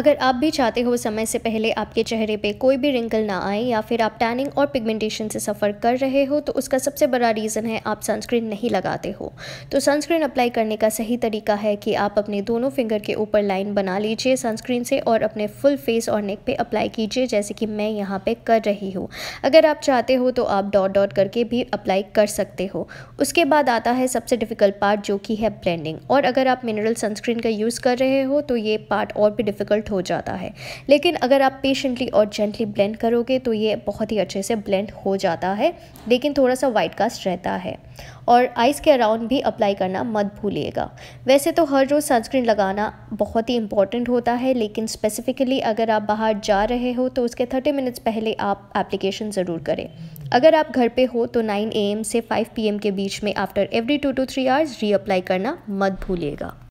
अगर आप भी चाहते हो समय से पहले आपके चेहरे पे कोई भी रिंकल ना आए या फिर आप टैनिंग और पिगमेंटेशन से सफ़र कर रहे हो तो उसका सबसे बड़ा रीज़न है आप सनस्क्रीन नहीं लगाते हो तो सनस्क्रीन अप्लाई करने का सही तरीका है कि आप अपने दोनों फिंगर के ऊपर लाइन बना लीजिए सनस्क्रीन से और अपने फुल फेस और नेक पे अप्लाई कीजिए जैसे कि मैं यहाँ पर कर रही हूँ अगर आप चाहते हो तो आप डॉट डॉट करके भी अप्लाई कर सकते हो उसके बाद आता है सबसे डिफ़िकल्ट पार्ट जो कि है ब्लेंडिंग और अगर आप मिनरल सनस्क्रीन का यूज़ कर रहे हो तो ये पार्ट और भी डिफ़िकल्ट हो जाता है लेकिन अगर आप पेशेंटली और जेंटली ब्लेंड करोगे तो ये बहुत ही अच्छे से ब्लेंड हो जाता है लेकिन थोड़ा सा वाइट कास्ट रहता है और आइज़ के अराउंड भी अप्लाई करना मत भूलिएगा वैसे तो हर रोज़ सनस्क्रीन लगाना बहुत ही इंपॉर्टेंट होता है लेकिन स्पेसिफ़िकली अगर आप बाहर जा रहे हो तो उसके थर्टी मिनट्स पहले आप एप्लीकेशन ज़रूर करें अगर आप घर पे हो तो 9 एम से 5 एम के बीच में after every two two three hours reapply करना मत भूलिएगा